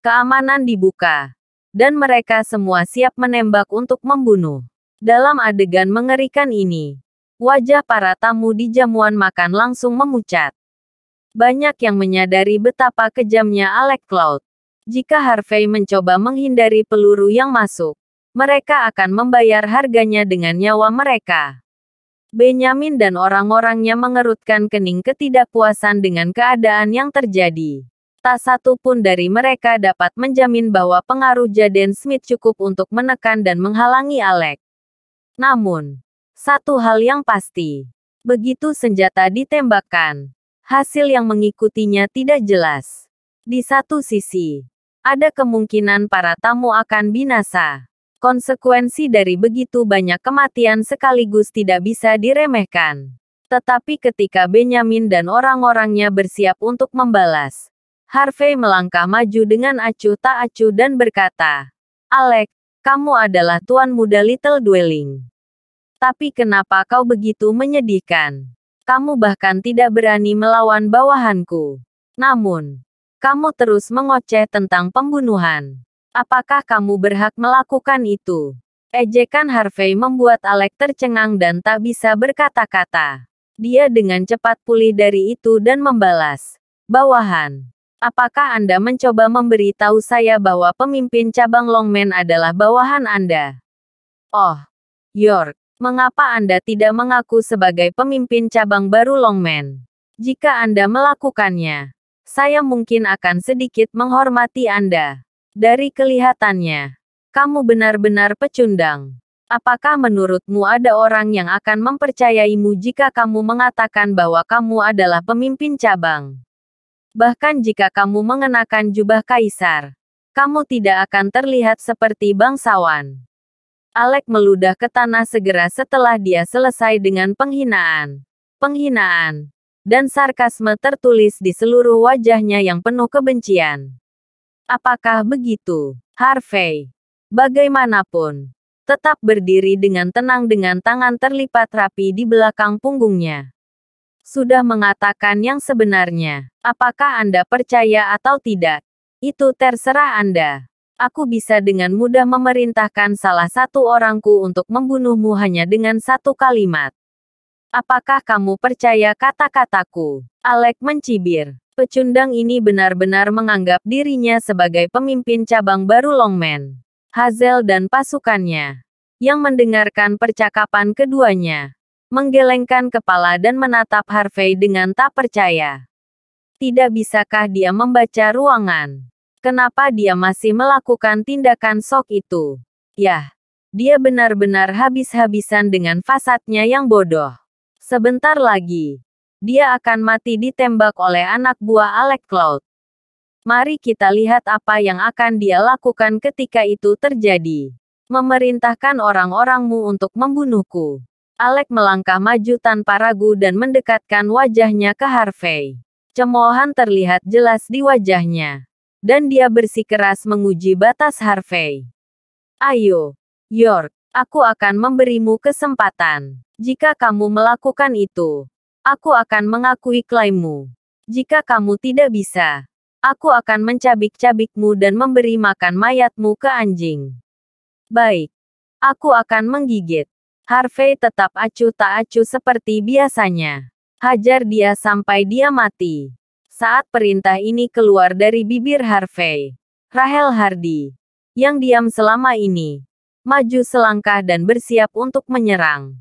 S1: Keamanan dibuka, dan mereka semua siap menembak untuk membunuh. Dalam adegan mengerikan ini, wajah para tamu di jamuan makan langsung memucat. Banyak yang menyadari betapa kejamnya Alec Cloud. Jika Harvey mencoba menghindari peluru yang masuk, mereka akan membayar harganya dengan nyawa mereka. Benyamin dan orang-orangnya mengerutkan kening ketidakpuasan dengan keadaan yang terjadi. Tak satu pun dari mereka dapat menjamin bahwa pengaruh Jaden Smith cukup untuk menekan dan menghalangi Alec. Namun, satu hal yang pasti, begitu senjata ditembakkan, hasil yang mengikutinya tidak jelas. Di satu sisi, ada kemungkinan para tamu akan binasa. Konsekuensi dari begitu banyak kematian sekaligus tidak bisa diremehkan. Tetapi ketika Benyamin dan orang-orangnya bersiap untuk membalas, Harvey melangkah maju dengan acuh tak acuh dan berkata, Alek, kamu adalah tuan muda Little Dwelling. Tapi kenapa kau begitu menyedihkan? Kamu bahkan tidak berani melawan bawahanku. Namun, kamu terus mengoceh tentang pembunuhan. Apakah kamu berhak melakukan itu? Ejekan Harvey membuat Alec tercengang dan tak bisa berkata-kata. Dia dengan cepat pulih dari itu dan membalas. Bawahan. Apakah Anda mencoba memberi tahu saya bahwa pemimpin cabang Longman adalah bawahan Anda? Oh, York, mengapa Anda tidak mengaku sebagai pemimpin cabang baru Longman? Jika Anda melakukannya, saya mungkin akan sedikit menghormati Anda. Dari kelihatannya, kamu benar-benar pecundang. Apakah menurutmu ada orang yang akan mempercayaimu jika kamu mengatakan bahwa kamu adalah pemimpin cabang? Bahkan jika kamu mengenakan jubah kaisar, kamu tidak akan terlihat seperti bangsawan. Alek meludah ke tanah segera setelah dia selesai dengan penghinaan. Penghinaan dan sarkasme tertulis di seluruh wajahnya yang penuh kebencian. Apakah begitu, Harvey? Bagaimanapun, tetap berdiri dengan tenang dengan tangan terlipat rapi di belakang punggungnya. Sudah mengatakan yang sebenarnya. Apakah Anda percaya atau tidak? Itu terserah Anda. Aku bisa dengan mudah memerintahkan salah satu orangku untuk membunuhmu hanya dengan satu kalimat. Apakah kamu percaya kata-kataku? Alek mencibir. Pecundang ini benar-benar menganggap dirinya sebagai pemimpin cabang baru Longman, Hazel dan pasukannya, yang mendengarkan percakapan keduanya, menggelengkan kepala dan menatap Harvey dengan tak percaya. Tidak bisakah dia membaca ruangan? Kenapa dia masih melakukan tindakan sok itu? Yah, dia benar-benar habis-habisan dengan fasadnya yang bodoh. Sebentar lagi, dia akan mati ditembak oleh anak buah Alec Cloud. Mari kita lihat apa yang akan dia lakukan ketika itu terjadi. Memerintahkan orang-orangmu untuk membunuhku. Alec melangkah maju tanpa ragu dan mendekatkan wajahnya ke Harvey. Cemoohan terlihat jelas di wajahnya. Dan dia bersikeras menguji batas Harvey. Ayo, York, aku akan memberimu kesempatan. Jika kamu melakukan itu, Aku akan mengakui klaimmu. Jika kamu tidak bisa, aku akan mencabik-cabikmu dan memberi makan mayatmu ke anjing. Baik. Aku akan menggigit. Harvey tetap acuh tak acuh seperti biasanya. Hajar dia sampai dia mati. Saat perintah ini keluar dari bibir Harvey, Rahel Hardy, yang diam selama ini, maju selangkah dan bersiap untuk menyerang.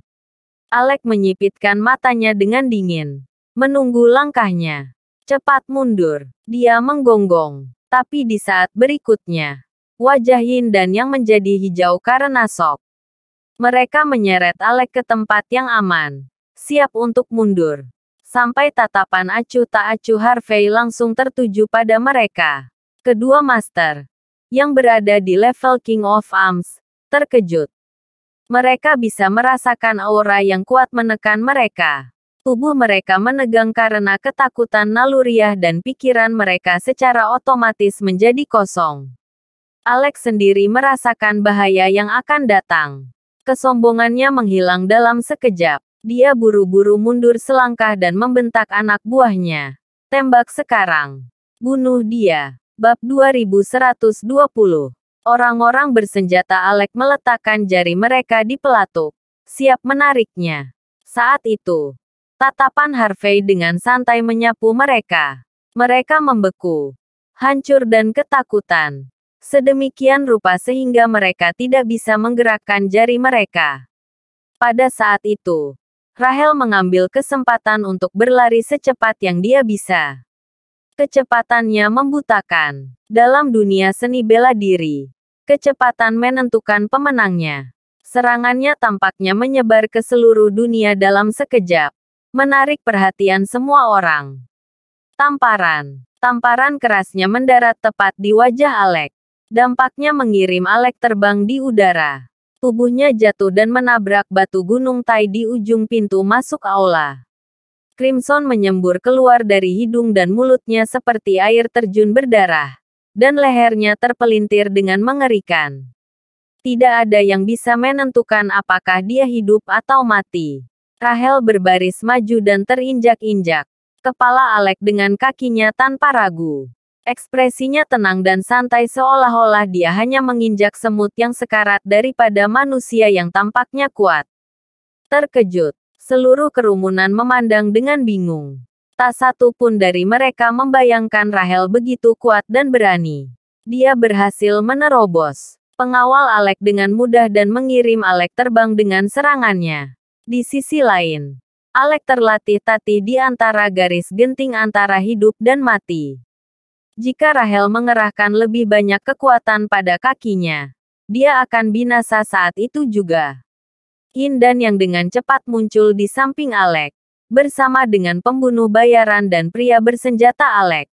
S1: Alek menyipitkan matanya dengan dingin. Menunggu langkahnya. Cepat mundur. Dia menggonggong. Tapi di saat berikutnya, wajah dan yang menjadi hijau karena sok. Mereka menyeret Alek ke tempat yang aman. Siap untuk mundur. Sampai tatapan acuh tak acuh Harvey langsung tertuju pada mereka. Kedua master, yang berada di level King of Arms, terkejut. Mereka bisa merasakan aura yang kuat menekan mereka. Tubuh mereka menegang karena ketakutan naluriah dan pikiran mereka secara otomatis menjadi kosong. Alex sendiri merasakan bahaya yang akan datang. Kesombongannya menghilang dalam sekejap. Dia buru-buru mundur selangkah dan membentak anak buahnya. Tembak sekarang. Bunuh dia. Bab 2120 Orang-orang bersenjata Alek meletakkan jari mereka di pelatuk, siap menariknya. Saat itu, tatapan Harvey dengan santai menyapu mereka. Mereka membeku, hancur dan ketakutan. Sedemikian rupa sehingga mereka tidak bisa menggerakkan jari mereka. Pada saat itu, Rahel mengambil kesempatan untuk berlari secepat yang dia bisa. Kecepatannya membutakan. Dalam dunia seni bela diri, Kecepatan menentukan pemenangnya. Serangannya tampaknya menyebar ke seluruh dunia dalam sekejap, menarik perhatian semua orang. Tamparan. Tamparan kerasnya mendarat tepat di wajah Alek. Dampaknya mengirim Alek terbang di udara. Tubuhnya jatuh dan menabrak batu gunung Tai di ujung pintu masuk aula. Crimson menyembur keluar dari hidung dan mulutnya seperti air terjun berdarah dan lehernya terpelintir dengan mengerikan. Tidak ada yang bisa menentukan apakah dia hidup atau mati. Rahel berbaris maju dan terinjak-injak. Kepala Alek dengan kakinya tanpa ragu. Ekspresinya tenang dan santai seolah-olah dia hanya menginjak semut yang sekarat daripada manusia yang tampaknya kuat. Terkejut, seluruh kerumunan memandang dengan bingung. Tak satu pun dari mereka membayangkan Rahel begitu kuat dan berani. Dia berhasil menerobos pengawal Alek dengan mudah dan mengirim Alek terbang dengan serangannya. Di sisi lain, Alek terlatih tati di antara garis genting antara hidup dan mati. Jika Rahel mengerahkan lebih banyak kekuatan pada kakinya, dia akan binasa saat itu juga. Hindan yang dengan cepat muncul di samping Alek bersama dengan pembunuh bayaran dan pria bersenjata Alek.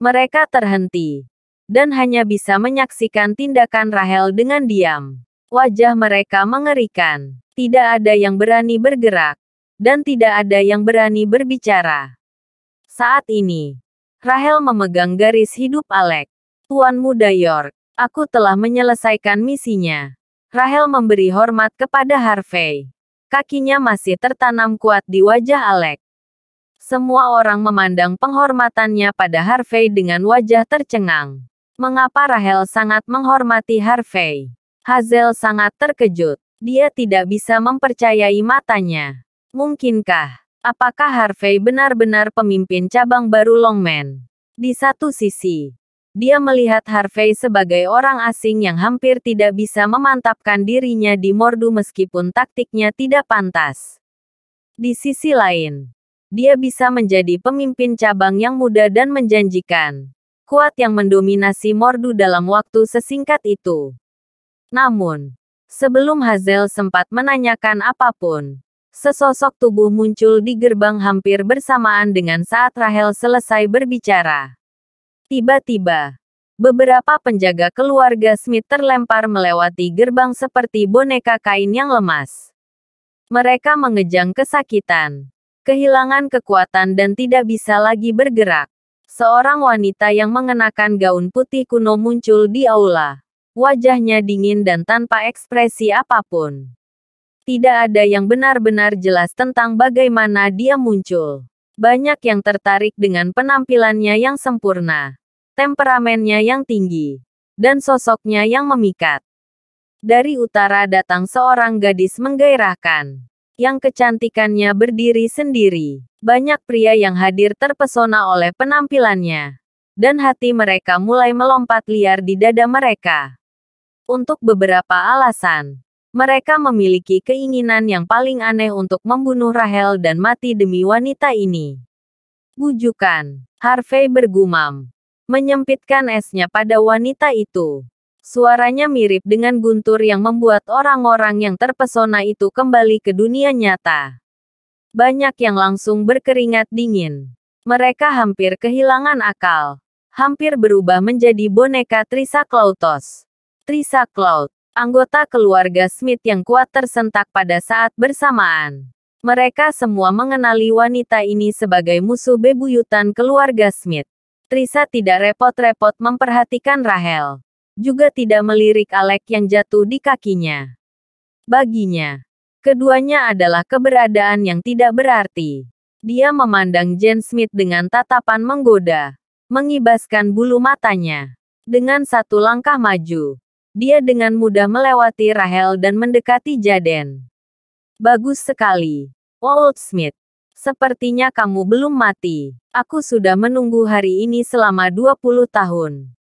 S1: Mereka terhenti dan hanya bisa menyaksikan tindakan Rahel dengan diam. Wajah mereka mengerikan. Tidak ada yang berani bergerak dan tidak ada yang berani berbicara. Saat ini, Rahel memegang garis hidup Alek. Tuan Muda York, aku telah menyelesaikan misinya. Rahel memberi hormat kepada Harvey. Kakinya masih tertanam kuat di wajah Alec. Semua orang memandang penghormatannya pada Harvey dengan wajah tercengang. Mengapa Rahel sangat menghormati Harvey? Hazel sangat terkejut. Dia tidak bisa mempercayai matanya. Mungkinkah? Apakah Harvey benar-benar pemimpin cabang baru Longman? Di satu sisi, dia melihat Harvey sebagai orang asing yang hampir tidak bisa memantapkan dirinya di Mordu meskipun taktiknya tidak pantas. Di sisi lain, dia bisa menjadi pemimpin cabang yang muda dan menjanjikan. Kuat yang mendominasi Mordu dalam waktu sesingkat itu. Namun, sebelum Hazel sempat menanyakan apapun, sesosok tubuh muncul di gerbang hampir bersamaan dengan saat Rahel selesai berbicara. Tiba-tiba, beberapa penjaga keluarga Smith terlempar melewati gerbang seperti boneka kain yang lemas. Mereka mengejang kesakitan, kehilangan kekuatan dan tidak bisa lagi bergerak. Seorang wanita yang mengenakan gaun putih kuno muncul di aula. Wajahnya dingin dan tanpa ekspresi apapun. Tidak ada yang benar-benar jelas tentang bagaimana dia muncul. Banyak yang tertarik dengan penampilannya yang sempurna temperamennya yang tinggi, dan sosoknya yang memikat. Dari utara datang seorang gadis menggairahkan, yang kecantikannya berdiri sendiri. Banyak pria yang hadir terpesona oleh penampilannya, dan hati mereka mulai melompat liar di dada mereka. Untuk beberapa alasan, mereka memiliki keinginan yang paling aneh untuk membunuh Rahel dan mati demi wanita ini. Bujukan, Harvey bergumam menyempitkan esnya pada wanita itu. Suaranya mirip dengan guntur yang membuat orang-orang yang terpesona itu kembali ke dunia nyata. Banyak yang langsung berkeringat dingin. Mereka hampir kehilangan akal. Hampir berubah menjadi boneka Trisaklautos. Trisaklaut, anggota keluarga Smith yang kuat tersentak pada saat bersamaan. Mereka semua mengenali wanita ini sebagai musuh bebuyutan keluarga Smith. Trisa tidak repot-repot memperhatikan Rahel. Juga tidak melirik Alek yang jatuh di kakinya. Baginya, keduanya adalah keberadaan yang tidak berarti. Dia memandang Jen Smith dengan tatapan menggoda, mengibaskan bulu matanya. Dengan satu langkah maju, dia dengan mudah melewati Rahel dan mendekati Jaden. Bagus sekali, Walt Smith. Sepertinya kamu belum mati. Aku sudah menunggu hari ini selama 20 tahun.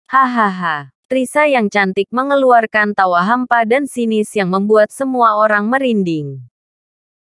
S1: Hahaha. Trisa yang cantik mengeluarkan tawa hampa dan sinis yang membuat semua orang merinding.